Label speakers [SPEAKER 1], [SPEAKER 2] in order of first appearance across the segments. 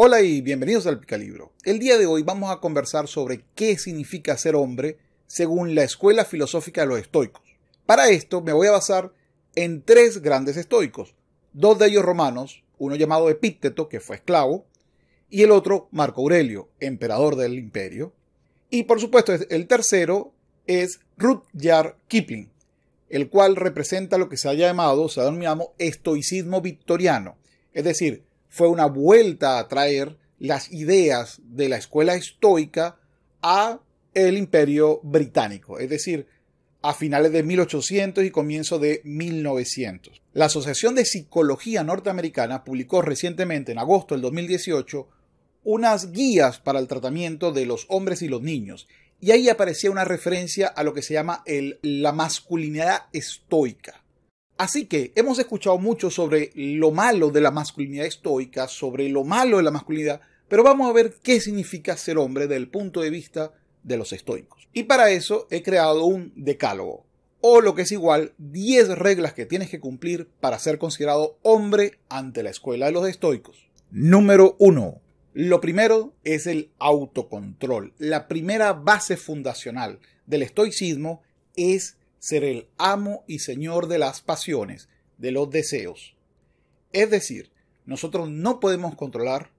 [SPEAKER 1] Hola y bienvenidos al Picalibro. El día de hoy vamos a conversar sobre qué significa ser hombre según la escuela filosófica de los estoicos. Para esto me voy a basar en tres grandes estoicos, dos de ellos romanos, uno llamado Epícteto, que fue esclavo, y el otro Marco Aurelio, emperador del imperio. Y por supuesto, el tercero es Rudyard Kipling, el cual representa lo que se ha llamado, se ha denominado estoicismo victoriano, es decir, fue una vuelta a traer las ideas de la escuela estoica a el imperio británico, es decir, a finales de 1800 y comienzo de 1900. La Asociación de Psicología Norteamericana publicó recientemente, en agosto del 2018, unas guías para el tratamiento de los hombres y los niños, y ahí aparecía una referencia a lo que se llama la masculinidad estoica. Así que hemos escuchado mucho sobre lo malo de la masculinidad estoica, sobre lo malo de la masculinidad, pero vamos a ver qué significa ser hombre desde el punto de vista de los estoicos. Y para eso he creado un decálogo, o lo que es igual, 10 reglas que tienes que cumplir para ser considerado hombre ante la escuela de los estoicos. Número 1. Lo primero es el autocontrol. La primera base fundacional del estoicismo es ser el amo y señor de las pasiones, de los deseos. Es decir, nosotros no podemos controlar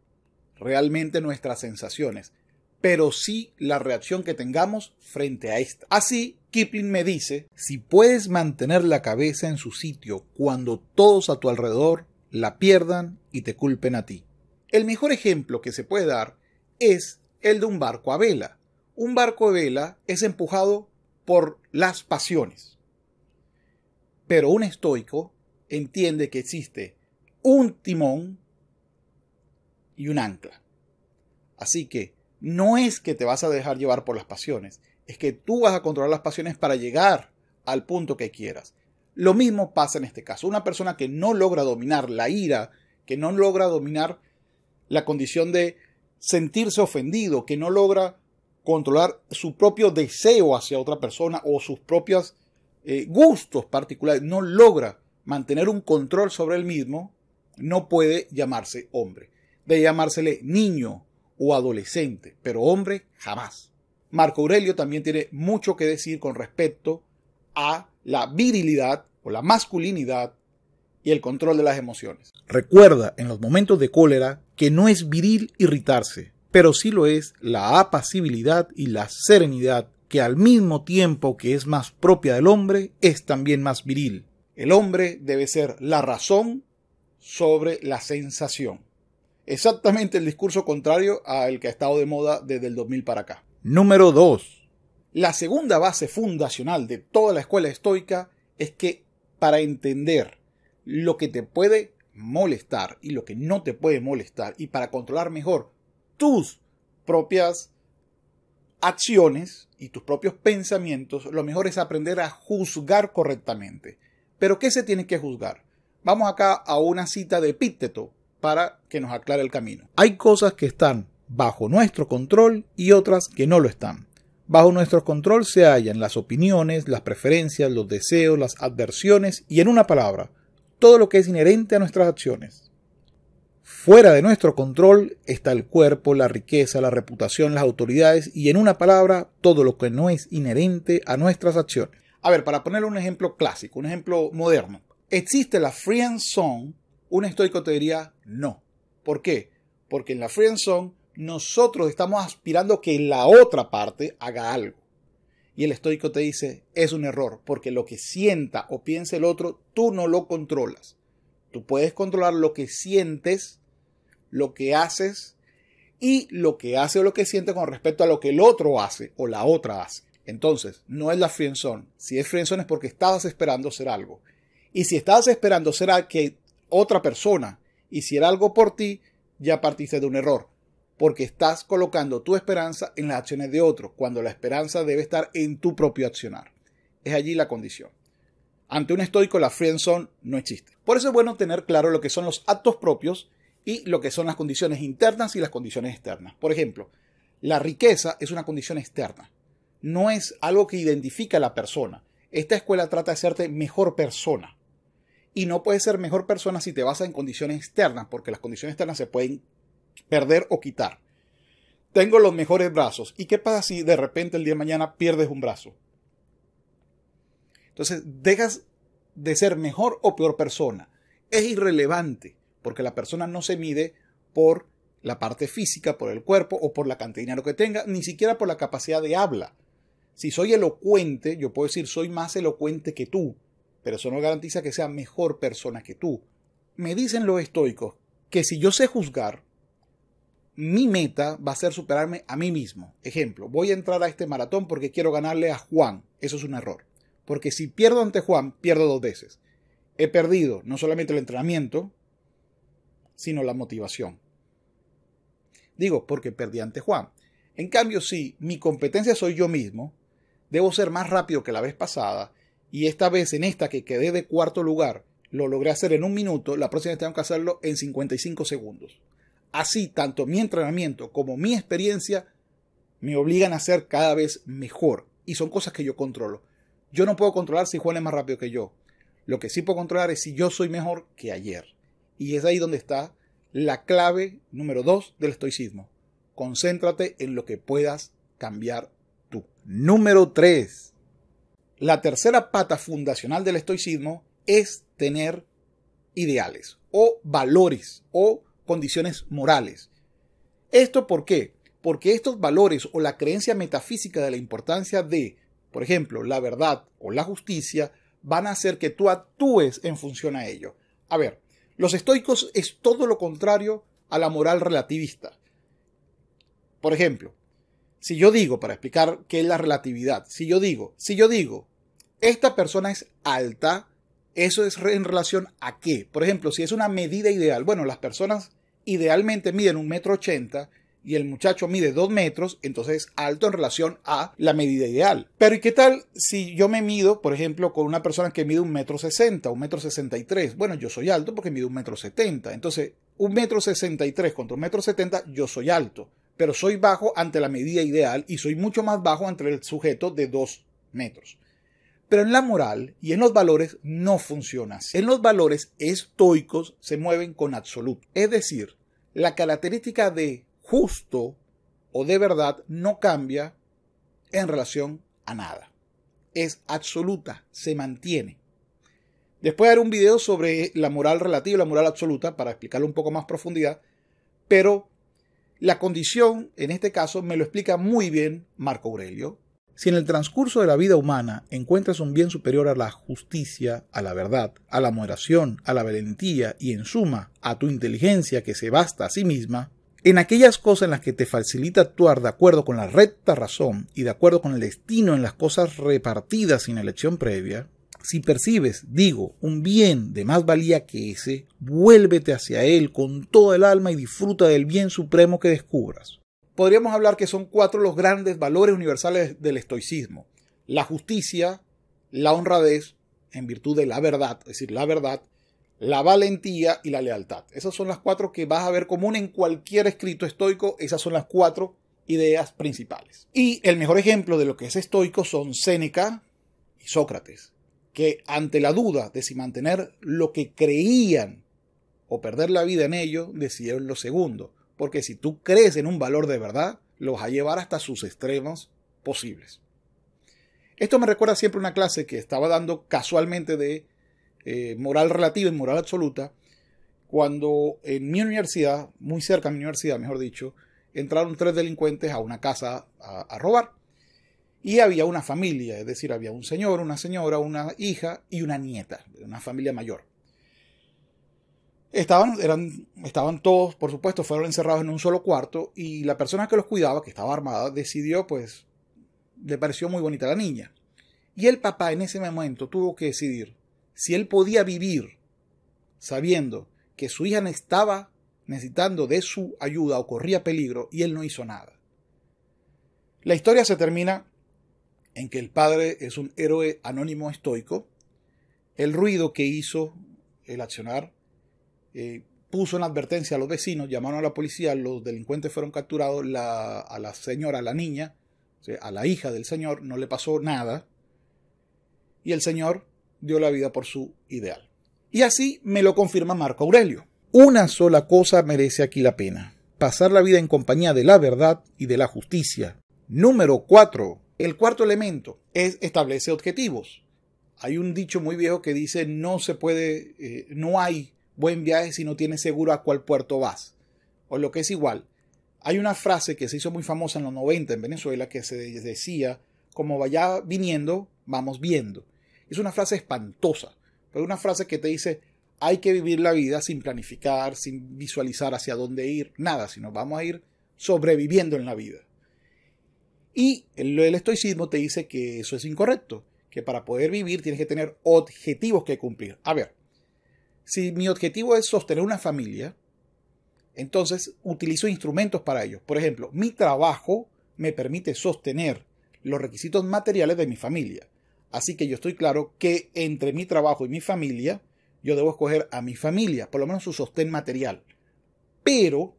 [SPEAKER 1] realmente nuestras sensaciones, pero sí la reacción que tengamos frente a esta. Así, Kipling me dice, si puedes mantener la cabeza en su sitio cuando todos a tu alrededor la pierdan y te culpen a ti. El mejor ejemplo que se puede dar es el de un barco a vela. Un barco a vela es empujado por las pasiones. Pero un estoico entiende que existe un timón y un ancla. Así que no es que te vas a dejar llevar por las pasiones, es que tú vas a controlar las pasiones para llegar al punto que quieras. Lo mismo pasa en este caso. Una persona que no logra dominar la ira, que no logra dominar la condición de sentirse ofendido, que no logra controlar su propio deseo hacia otra persona o sus propios eh, gustos particulares, no logra mantener un control sobre el mismo, no puede llamarse hombre. Debe llamársele niño o adolescente, pero hombre jamás. Marco Aurelio también tiene mucho que decir con respecto a la virilidad o la masculinidad y el control de las emociones. Recuerda en los momentos de cólera que no es viril irritarse, pero sí lo es la apacibilidad y la serenidad, que al mismo tiempo que es más propia del hombre, es también más viril. El hombre debe ser la razón sobre la sensación. Exactamente el discurso contrario al que ha estado de moda desde el 2000 para acá. Número 2. La segunda base fundacional de toda la escuela estoica es que para entender lo que te puede molestar y lo que no te puede molestar y para controlar mejor tus propias acciones y tus propios pensamientos, lo mejor es aprender a juzgar correctamente. Pero ¿qué se tiene que juzgar? Vamos acá a una cita de Epíteto para que nos aclare el camino. Hay cosas que están bajo nuestro control y otras que no lo están. Bajo nuestro control se hallan las opiniones, las preferencias, los deseos, las adversiones y en una palabra, todo lo que es inherente a nuestras acciones. Fuera de nuestro control está el cuerpo, la riqueza, la reputación, las autoridades y en una palabra todo lo que no es inherente a nuestras acciones. A ver, para ponerle un ejemplo clásico, un ejemplo moderno. ¿Existe la free and Zone? Un estoico te diría no. ¿Por qué? Porque en la and Zone nosotros estamos aspirando que la otra parte haga algo. Y el estoico te dice, es un error, porque lo que sienta o piense el otro, tú no lo controlas. Tú puedes controlar lo que sientes lo que haces y lo que hace o lo que siente con respecto a lo que el otro hace o la otra hace. Entonces, no es la friendzone. Si es friendzone es porque estabas esperando hacer algo. Y si estabas esperando ser que otra persona hiciera algo por ti, ya partiste de un error. Porque estás colocando tu esperanza en las acciones de otro, cuando la esperanza debe estar en tu propio accionar. Es allí la condición. Ante un estoico, la friendzone no existe. Por eso es bueno tener claro lo que son los actos propios y lo que son las condiciones internas y las condiciones externas. Por ejemplo, la riqueza es una condición externa, no es algo que identifica a la persona. Esta escuela trata de hacerte mejor persona. Y no puedes ser mejor persona si te basas en condiciones externas, porque las condiciones externas se pueden perder o quitar. Tengo los mejores brazos. ¿Y qué pasa si de repente el día de mañana pierdes un brazo? Entonces, dejas de ser mejor o peor persona. Es irrelevante porque la persona no se mide por la parte física, por el cuerpo o por la cantidad de dinero que tenga, ni siquiera por la capacidad de habla. Si soy elocuente, yo puedo decir soy más elocuente que tú, pero eso no garantiza que sea mejor persona que tú. Me dicen los estoicos que si yo sé juzgar, mi meta va a ser superarme a mí mismo. Ejemplo, voy a entrar a este maratón porque quiero ganarle a Juan. Eso es un error. Porque si pierdo ante Juan, pierdo dos veces. He perdido no solamente el entrenamiento, sino la motivación. Digo, porque perdí ante Juan. En cambio, si mi competencia soy yo mismo, debo ser más rápido que la vez pasada, y esta vez en esta que quedé de cuarto lugar, lo logré hacer en un minuto, la próxima vez tengo que hacerlo en 55 segundos. Así, tanto mi entrenamiento como mi experiencia me obligan a ser cada vez mejor, y son cosas que yo controlo. Yo no puedo controlar si Juan es más rápido que yo. Lo que sí puedo controlar es si yo soy mejor que ayer. Y es ahí donde está la clave número dos del estoicismo. Concéntrate en lo que puedas cambiar tú. Número tres. La tercera pata fundacional del estoicismo es tener ideales o valores o condiciones morales. ¿Esto por qué? Porque estos valores o la creencia metafísica de la importancia de, por ejemplo, la verdad o la justicia, van a hacer que tú actúes en función a ello. A ver, los estoicos es todo lo contrario a la moral relativista. Por ejemplo, si yo digo, para explicar qué es la relatividad, si yo digo, si yo digo, esta persona es alta, eso es en relación a qué. Por ejemplo, si es una medida ideal, bueno, las personas idealmente miden un metro ochenta, y el muchacho mide 2 metros, entonces es alto en relación a la medida ideal. Pero ¿y qué tal si yo me mido, por ejemplo, con una persona que mide un metro sesenta, un metro Bueno, yo soy alto porque mido un metro Entonces, un metro contra 1,70 metro yo soy alto. Pero soy bajo ante la medida ideal y soy mucho más bajo ante el sujeto de 2 metros. Pero en la moral y en los valores no funciona así. En los valores estoicos se mueven con absoluto. Es decir, la característica de justo o de verdad no cambia en relación a nada. Es absoluta, se mantiene. Después haré un video sobre la moral relativa y la moral absoluta para explicarlo un poco más profundidad, pero la condición, en este caso, me lo explica muy bien Marco Aurelio. Si en el transcurso de la vida humana encuentras un bien superior a la justicia, a la verdad, a la moderación, a la valentía y en suma a tu inteligencia que se basta a sí misma, en aquellas cosas en las que te facilita actuar de acuerdo con la recta razón y de acuerdo con el destino en las cosas repartidas sin elección previa, si percibes, digo, un bien de más valía que ese, vuélvete hacia él con toda el alma y disfruta del bien supremo que descubras. Podríamos hablar que son cuatro los grandes valores universales del estoicismo. La justicia, la honradez, en virtud de la verdad, es decir, la verdad, la valentía y la lealtad. Esas son las cuatro que vas a ver común en cualquier escrito estoico. Esas son las cuatro ideas principales. Y el mejor ejemplo de lo que es estoico son Séneca y Sócrates, que ante la duda de si mantener lo que creían o perder la vida en ello, decidieron lo segundo. Porque si tú crees en un valor de verdad, lo vas a llevar hasta sus extremos posibles. Esto me recuerda siempre una clase que estaba dando casualmente de eh, moral relativa y moral absoluta, cuando en mi universidad, muy cerca de mi universidad, mejor dicho, entraron tres delincuentes a una casa a, robar. Y había una familia, es decir, había un señor, una señora, una hija y una nieta, una familia mayor. Estaban, eran, estaban todos, por supuesto, fueron encerrados en un solo cuarto y la persona que los cuidaba, que estaba armada, decidió, pues, le pareció muy bonita la niña. Y el papá en ese momento tuvo que decidir si él podía vivir sabiendo que su hija estaba necesitando de su ayuda o corría peligro y él no hizo nada. La historia se termina en que el padre es un héroe anónimo estoico. El ruido que hizo el accionar eh, puso en advertencia a los vecinos, llamaron a la policía, los delincuentes fueron capturados, a la señora, a la niña, a la hija del señor, no le pasó nada. Y el señor dio la vida por su ideal. Y así me lo confirma Marco Aurelio. Una sola cosa merece aquí la pena, pasar la vida en compañía de la verdad y de la justicia. Número 4. El cuarto elemento es establecer objetivos. Hay un dicho muy viejo que dice no se puede, eh, no hay buen viaje si no tienes seguro a cuál puerto vas. O lo que es igual, hay una frase que se hizo muy famosa en los 90 en Venezuela que se decía, como vaya viniendo, vamos viendo. Es una frase espantosa, pero una frase que te dice, hay que vivir la vida sin planificar, sin visualizar hacia dónde ir, nada, sino vamos a ir sobreviviendo en la vida. Y el, el estoicismo te dice que eso es incorrecto, que para poder vivir tienes que tener objetivos que cumplir. A ver, si mi objetivo es sostener una familia, entonces utilizo instrumentos para ello. Por ejemplo, mi trabajo me permite sostener los requisitos materiales de mi familia. Así que yo estoy claro que entre mi trabajo y mi familia, yo debo escoger a mi familia, por lo menos su sostén material. Pero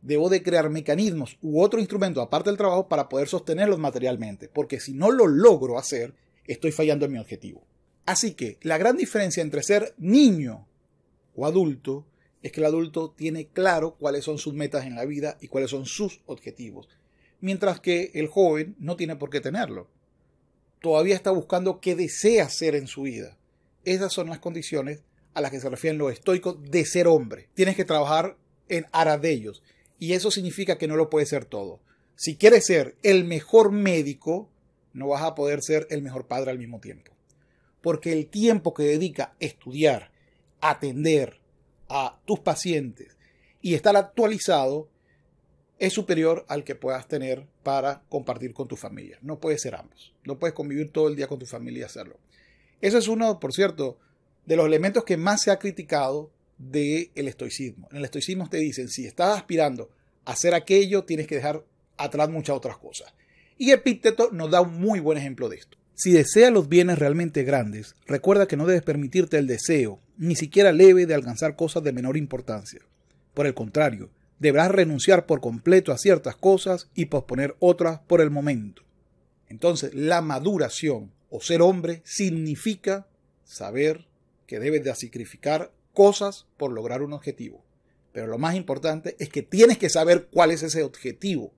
[SPEAKER 1] debo de crear mecanismos u otro instrumento aparte del trabajo para poder sostenerlos materialmente, porque si no lo logro hacer, estoy fallando en mi objetivo. Así que la gran diferencia entre ser niño o adulto es que el adulto tiene claro cuáles son sus metas en la vida y cuáles son sus objetivos, mientras que el joven no tiene por qué tenerlo todavía está buscando qué desea ser en su vida. Esas son las condiciones a las que se refieren los estoicos de ser hombre. Tienes que trabajar en aras de ellos. Y eso significa que no lo puedes ser todo. Si quieres ser el mejor médico, no vas a poder ser el mejor padre al mismo tiempo. Porque el tiempo que dedica a estudiar, atender a tus pacientes y estar actualizado es superior al que puedas tener para compartir con tu familia. No puedes ser ambos. No puedes convivir todo el día con tu familia y hacerlo. Eso es uno, por cierto, de los elementos que más se ha criticado del estoicismo. En el estoicismo te dicen, si estás aspirando a hacer aquello, tienes que dejar atrás muchas otras cosas. Y Epíteto nos da un muy buen ejemplo de esto. Si deseas los bienes realmente grandes, recuerda que no debes permitirte el deseo, ni siquiera leve, de alcanzar cosas de menor importancia. Por el contrario, deberás renunciar por completo a ciertas cosas y posponer otras por el momento. Entonces, la maduración o ser hombre significa saber que debes de sacrificar cosas por lograr un objetivo. Pero lo más importante es que tienes que saber cuál es ese objetivo.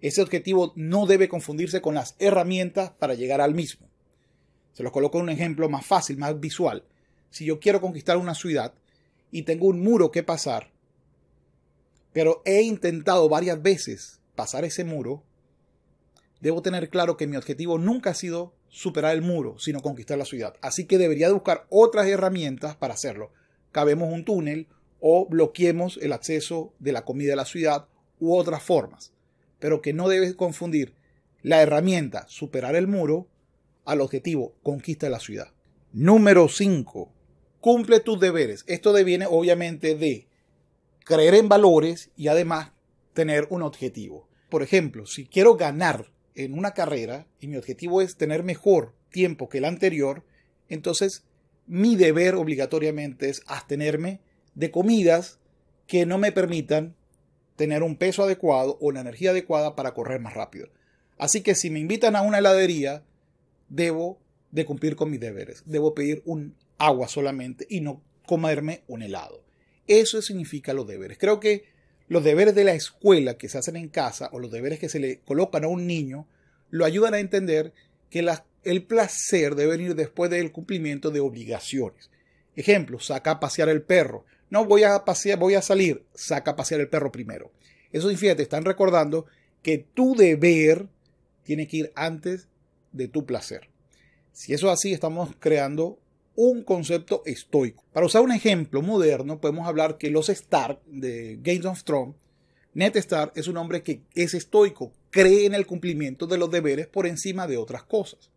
[SPEAKER 1] Ese objetivo no debe confundirse con las herramientas para llegar al mismo. Se los coloco en un ejemplo más fácil, más visual. Si yo quiero conquistar una ciudad y tengo un muro que pasar, pero he intentado varias veces pasar ese muro, debo tener claro que mi objetivo nunca ha sido superar el muro, sino conquistar la ciudad. Así que debería buscar otras herramientas para hacerlo. Cabemos un túnel o bloqueemos el acceso de la comida a la ciudad u otras formas. Pero que no debes confundir la herramienta superar el muro al objetivo conquista la ciudad. Número 5. Cumple tus deberes. Esto deviene obviamente de creer en valores y además tener un objetivo. Por ejemplo, si quiero ganar en una carrera y mi objetivo es tener mejor tiempo que el anterior, entonces mi deber obligatoriamente es abstenerme de comidas que no me permitan tener un peso adecuado o la energía adecuada para correr más rápido. Así que si me invitan a una heladería, debo de cumplir con mis deberes. Debo pedir un agua solamente y no comerme un helado. Eso significa los deberes. Creo que los deberes de la escuela que se hacen en casa o los deberes que se le colocan a un niño lo ayudan a entender que el placer debe venir después del cumplimiento de obligaciones. Ejemplo, saca a pasear el perro. No voy a pasear, voy a salir, saca a pasear el perro primero. Eso significa están recordando que tu deber tiene que ir antes de tu placer. Si eso es así, estamos creando un concepto estoico. Para usar un ejemplo moderno, podemos hablar que los Stark de Games of Thrones, Ned Stark es un hombre que es estoico, cree en el cumplimiento de los deberes por encima de otras cosas.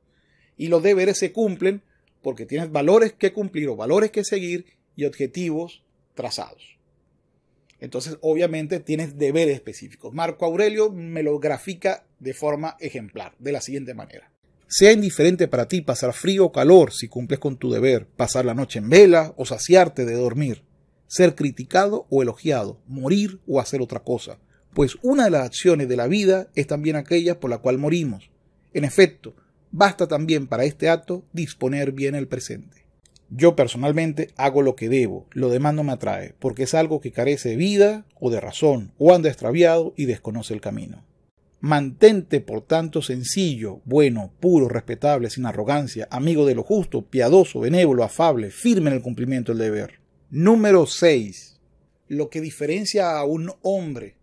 [SPEAKER 1] Y los deberes se cumplen porque tienes valores que cumplir o valores que seguir y objetivos trazados. Entonces, obviamente, tienes deberes específicos. Marco Aurelio me lo grafica de forma ejemplar, de la siguiente manera. Sea indiferente para ti pasar frío o calor si cumples con tu deber, pasar la noche en vela o saciarte de dormir, ser criticado o elogiado, morir o hacer otra cosa, pues una de las acciones de la vida es también aquella por la cual morimos. En efecto, basta también para este acto disponer bien el presente. Yo personalmente hago lo que debo, lo demás no me atrae, porque es algo que carece de vida o de razón, o anda extraviado y desconoce el camino. Mantente, por tanto, sencillo, bueno, puro, respetable, sin arrogancia, amigo de lo justo, piadoso, benévolo, afable, firme en el cumplimiento del deber. Número 6. Lo que diferencia a un hombre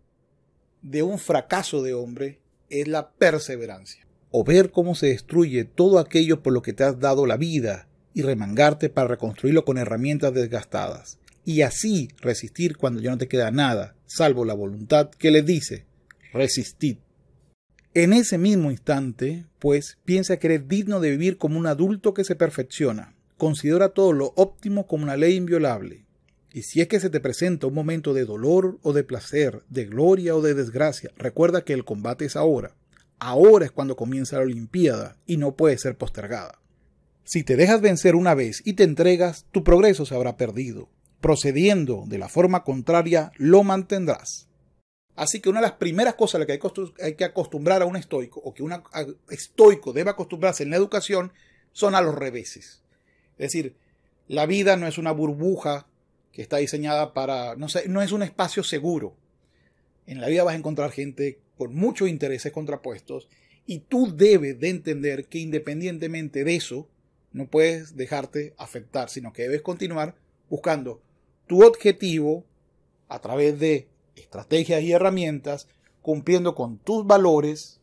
[SPEAKER 1] de un fracaso de hombre es la perseverancia. O ver cómo se destruye todo aquello por lo que te has dado la vida y remangarte para reconstruirlo con herramientas desgastadas. Y así resistir cuando ya no te queda nada, salvo la voluntad que le dice, resistid. En ese mismo instante, pues, piensa que eres digno de vivir como un adulto que se perfecciona. Considera todo lo óptimo como una ley inviolable. Y si es que se te presenta un momento de dolor o de placer, de gloria o de desgracia, recuerda que el combate es ahora. Ahora es cuando comienza la Olimpiada y no puede ser postergada. Si te dejas vencer una vez y te entregas, tu progreso se habrá perdido. Procediendo de la forma contraria, lo mantendrás. Así que una de las primeras cosas a las que hay que acostumbrar a un estoico, o que un estoico debe acostumbrarse en la educación, son a los reveses. Es decir, la vida no es una burbuja que está diseñada para, no, sé, no es un espacio seguro. En la vida vas a encontrar gente con muchos intereses contrapuestos y tú debes de entender que independientemente de eso, no puedes dejarte afectar, sino que debes continuar buscando tu objetivo a través de estrategias y herramientas cumpliendo con tus valores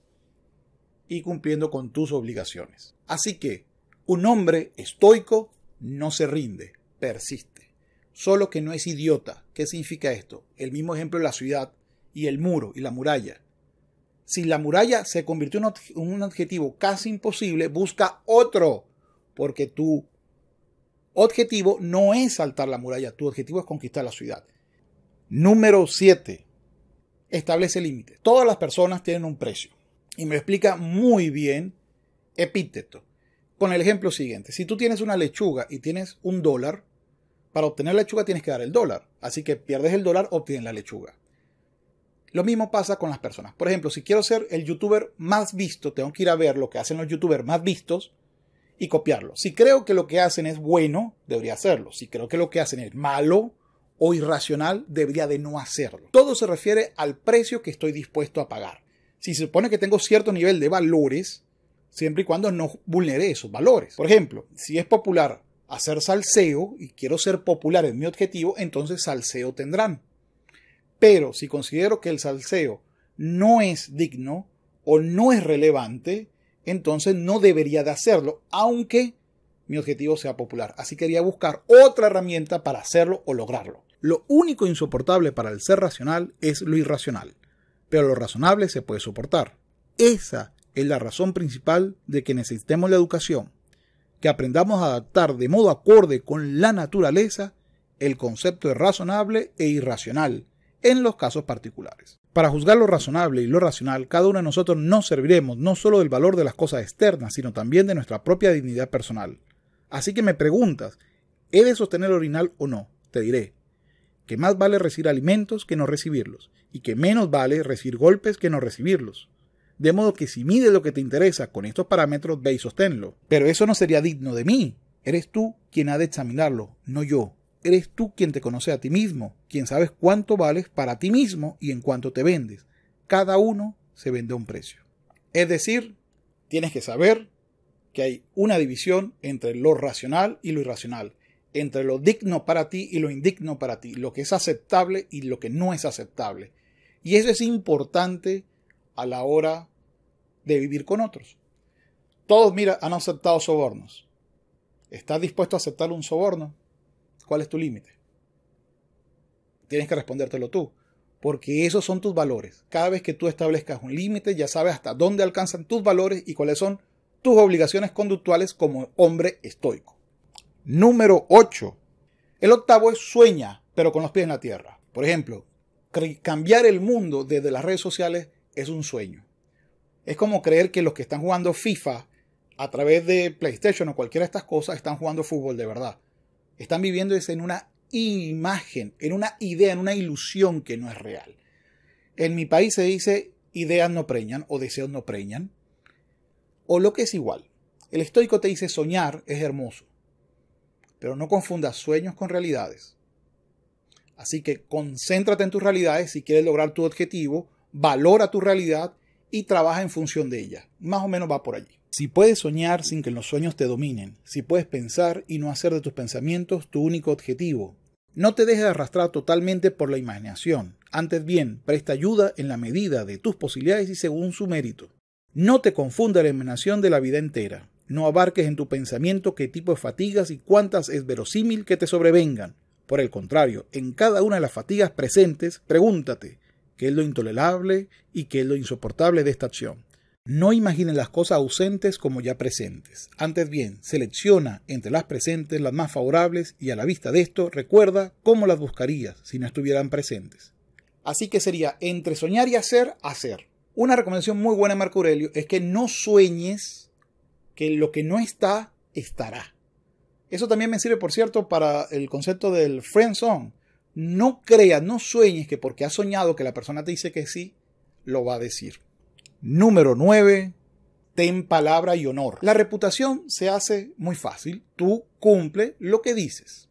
[SPEAKER 1] y cumpliendo con tus obligaciones. Así que un hombre estoico no se rinde, persiste. Solo que no es idiota. ¿Qué significa esto? El mismo ejemplo de la ciudad y el muro y la muralla. Si la muralla se convirtió en un adjetivo casi imposible, busca otro, porque tu objetivo no es saltar la muralla, tu objetivo es conquistar la ciudad. Número 7. Establece límites. Todas las personas tienen un precio. Y me explica muy bien Epíteto. Con el ejemplo siguiente. Si tú tienes una lechuga y tienes un dólar, para obtener la lechuga tienes que dar el dólar. Así que pierdes el dólar, obtienes la lechuga. Lo mismo pasa con las personas. Por ejemplo, si quiero ser el youtuber más visto, tengo que ir a ver lo que hacen los youtubers más vistos y copiarlo. Si creo que lo que hacen es bueno, debería hacerlo. Si creo que lo que hacen es malo, o irracional debería de no hacerlo. Todo se refiere al precio que estoy dispuesto a pagar. Si se supone que tengo cierto nivel de valores, siempre y cuando no vulnere esos valores. Por ejemplo, si es popular hacer salseo y quiero ser popular en mi objetivo, entonces salseo tendrán. Pero si considero que el salseo no es digno o no es relevante, entonces no debería de hacerlo, aunque mi objetivo sea popular. Así quería buscar otra herramienta para hacerlo o lograrlo. Lo único insoportable para el ser racional es lo irracional, pero lo razonable se puede soportar. Esa es la razón principal de que necesitemos la educación, que aprendamos a adaptar de modo acorde con la naturaleza el concepto de razonable e irracional en los casos particulares. Para juzgar lo razonable y lo racional, cada uno de nosotros nos serviremos no solo del valor de las cosas externas, sino también de nuestra propia dignidad personal. Así que me preguntas, ¿he de sostener lo orinal o no? Te diré, que más vale recibir alimentos que no recibirlos, y que menos vale recibir golpes que no recibirlos. De modo que si mides lo que te interesa con estos parámetros, ve y sosténlo. Pero eso no sería digno de mí. Eres tú quien ha de examinarlo, no yo. Eres tú quien te conoce a ti mismo, quien sabes cuánto vales para ti mismo y en cuánto te vendes. Cada uno se vende a un precio. Es decir, tienes que saber que hay una división entre lo racional y lo irracional, entre lo digno para ti y lo indigno para ti, lo que es aceptable y lo que no es aceptable. Y eso es importante a la hora de vivir con otros. Todos, mira, han aceptado sobornos. ¿Estás dispuesto a aceptar un soborno? ¿Cuál es tu límite? Tienes que respondértelo tú, porque esos son tus valores. Cada vez que tú establezcas un límite, ya sabes hasta dónde alcanzan tus valores y cuáles son tus obligaciones conductuales como hombre estoico. Número 8. El octavo es sueña, pero con los pies en la tierra. Por ejemplo, cambiar el mundo desde las redes sociales es un sueño. Es como creer que los que están jugando FIFA a través de PlayStation o cualquiera de estas cosas están jugando fútbol de verdad. Están viviendo en una imagen, en una idea, en una ilusión que no es real. En mi país se dice ideas no preñan o deseos no preñan. O lo que es igual. El estoico te dice soñar es hermoso pero no confundas sueños con realidades. Así que concéntrate en tus realidades si quieres lograr tu objetivo, valora tu realidad y trabaja en función de ella. Más o menos va por allí. Si puedes soñar sin que los sueños te dominen, si puedes pensar y no hacer de tus pensamientos tu único objetivo, no te dejes arrastrar totalmente por la imaginación. Antes bien, presta ayuda en la medida de tus posibilidades y según su mérito. No te confunda la imaginación de la vida entera. No abarques en tu pensamiento qué tipo de fatigas y cuántas es verosímil que te sobrevengan. Por el contrario, en cada una de las fatigas presentes, pregúntate qué es lo intolerable y qué es lo insoportable de esta acción. No imagines las cosas ausentes como ya presentes. Antes bien, selecciona entre las presentes las más favorables y a la vista de esto recuerda cómo las buscarías si no estuvieran presentes. Así que sería entre soñar y hacer, hacer. Una recomendación muy buena de Marco Aurelio es que no sueñes que lo que no está, estará. Eso también me sirve, por cierto, para el concepto del friend zone. No creas, no sueñes que porque has soñado que la persona te dice que sí, lo va a decir. Número 9. Ten palabra y honor. La reputación se hace muy fácil. Tú cumple lo que dices.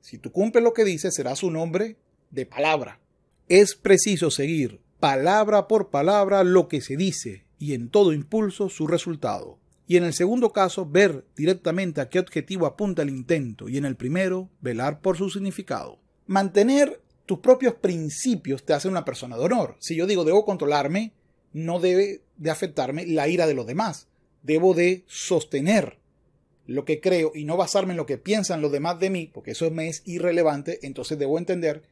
[SPEAKER 1] Si tú cumples lo que dices, serás un hombre de palabra. Es preciso seguir palabra por palabra lo que se dice y en todo impulso su resultado y en el segundo caso ver directamente a qué objetivo apunta el intento y en el primero velar por su significado. Mantener tus propios principios te hace una persona de honor. Si yo digo debo controlarme, no debe de afectarme la ira de los demás. Debo de sostener lo que creo y no basarme en lo que piensan los demás de mí, porque eso me es irrelevante, entonces debo entender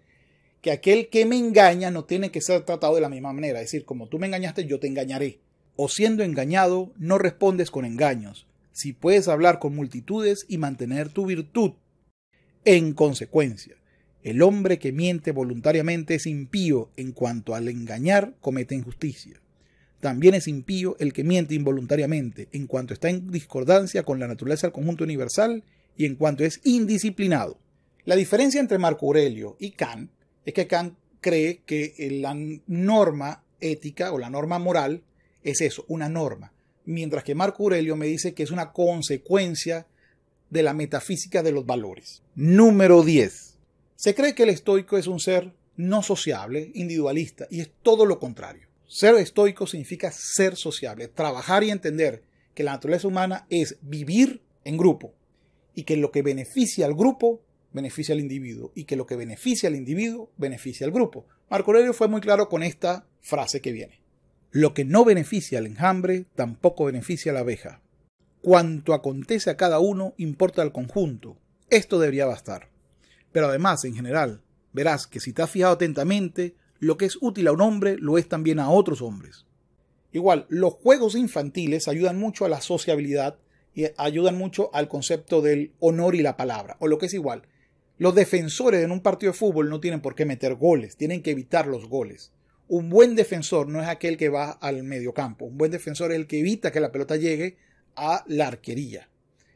[SPEAKER 1] que aquel que me engaña no tiene que ser tratado de la misma manera. Es decir, como tú me engañaste, yo te engañaré o siendo engañado, no respondes con engaños, si puedes hablar con multitudes y mantener tu virtud. En consecuencia, el hombre que miente voluntariamente es impío en cuanto al engañar comete injusticia. También es impío el que miente involuntariamente en cuanto está en discordancia con la naturaleza del conjunto universal y en cuanto es indisciplinado. La diferencia entre Marco Aurelio y Kant es que Kant cree que la norma ética o la norma moral es eso, una norma. Mientras que Marco Aurelio me dice que es una consecuencia de la metafísica de los valores. Número 10. Se cree que el estoico es un ser no sociable, individualista, y es todo lo contrario. Ser estoico significa ser sociable, trabajar y entender que la naturaleza humana es vivir en grupo y que lo que beneficia al grupo beneficia al individuo y que lo que beneficia al individuo beneficia al grupo. Marco Aurelio fue muy claro con esta frase que viene. Lo que no beneficia al enjambre tampoco beneficia a la abeja. Cuanto acontece a cada uno importa al conjunto. Esto debería bastar. Pero además, en general, verás que si te has fijado atentamente, lo que es útil a un hombre lo es también a otros hombres. Igual, los juegos infantiles ayudan mucho a la sociabilidad y ayudan mucho al concepto del honor y la palabra, o lo que es igual. Los defensores en un partido de fútbol no tienen por qué meter goles, tienen que evitar los goles. Un buen defensor no es aquel que va al campo. Un buen defensor es el que evita que la pelota llegue a la arquería.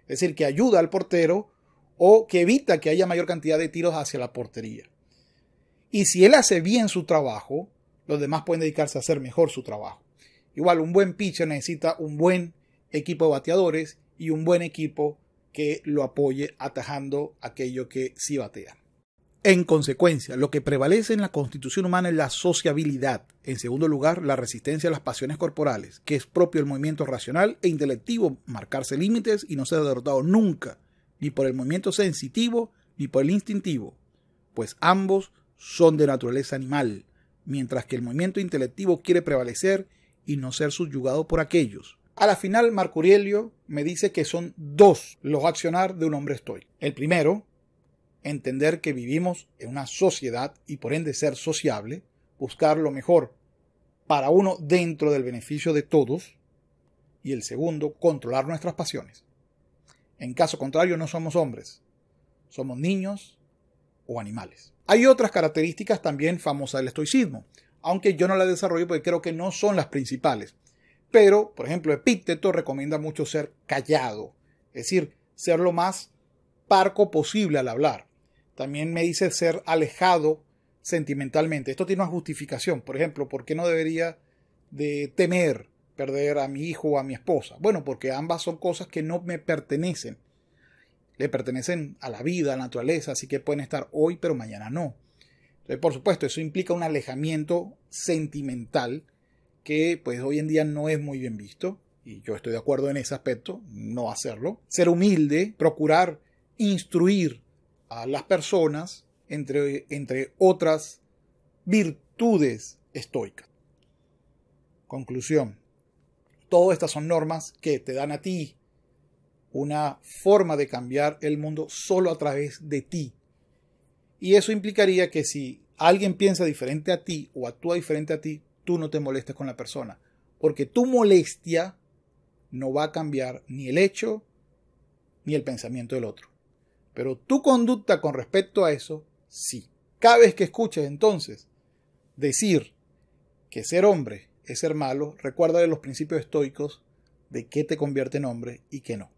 [SPEAKER 1] Es decir, que ayuda al portero o que evita que haya mayor cantidad de tiros hacia la portería. Y si él hace bien su trabajo, los demás pueden dedicarse a hacer mejor su trabajo. Igual, un buen pitcher necesita un buen equipo de bateadores y un buen equipo que lo apoye atajando aquello que sí batea. En consecuencia, lo que prevalece en la constitución humana es la sociabilidad, en segundo lugar, la resistencia a las pasiones corporales, que es propio del movimiento racional e intelectivo marcarse límites y no ser derrotado nunca, ni por el movimiento sensitivo ni por el instintivo, pues ambos son de naturaleza animal, mientras que el movimiento intelectivo quiere prevalecer y no ser subyugado por aquellos. A la final, Marco me dice que son dos los accionar de un hombre estoy. El primero, entender que vivimos en una sociedad y por ende ser sociable, buscar lo mejor para uno dentro del beneficio de todos y el segundo, controlar nuestras pasiones. En caso contrario, no somos hombres, somos niños o animales. Hay otras características también famosas del estoicismo, aunque yo no las desarrollo porque creo que no son las principales. Pero, por ejemplo, Epícteto recomienda mucho ser callado, es decir, ser lo más parco posible al hablar. También me dice ser alejado sentimentalmente. Esto tiene una justificación. Por ejemplo, ¿por qué no debería de temer perder a mi hijo o a mi esposa? Bueno, porque ambas son cosas que no me pertenecen. Le pertenecen a la vida, a la naturaleza, así que pueden estar hoy, pero mañana no. Entonces, por supuesto, eso implica un alejamiento sentimental que pues hoy en día no es muy bien visto. Y yo estoy de acuerdo en ese aspecto, no hacerlo. Ser humilde, procurar instruir a las personas, entre, entre otras virtudes estoicas. Conclusión. Todas estas son normas que te dan a ti una forma de cambiar el mundo solo a través de ti. Y eso implicaría que si alguien piensa diferente a ti o actúa diferente a ti, tú no te molestes con la persona. Porque tu molestia no va a cambiar ni el hecho ni el pensamiento del otro. Pero tu conducta con respecto a eso, sí. Cada vez que escuches entonces decir que ser hombre es ser malo, recuerda los principios estoicos de qué te convierte en hombre y qué no.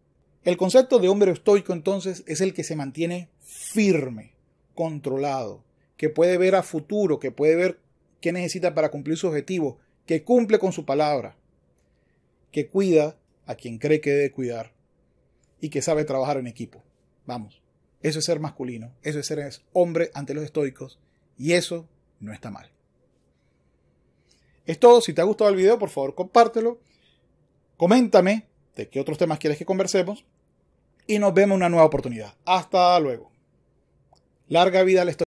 [SPEAKER 1] El concepto de hombre estoico entonces es el que se mantiene firme, controlado, que puede ver a futuro, que puede ver qué necesita para cumplir su objetivo, que cumple con su palabra, que cuida a quien cree que debe cuidar y que sabe trabajar en equipo. Vamos. Eso es ser masculino, eso es ser hombre ante los estoicos, y eso no está mal. Es todo, si te ha gustado el video, por favor compártelo, coméntame de qué otros temas quieres que conversemos, y nos vemos en una nueva oportunidad. Hasta luego. Larga vida al estoico.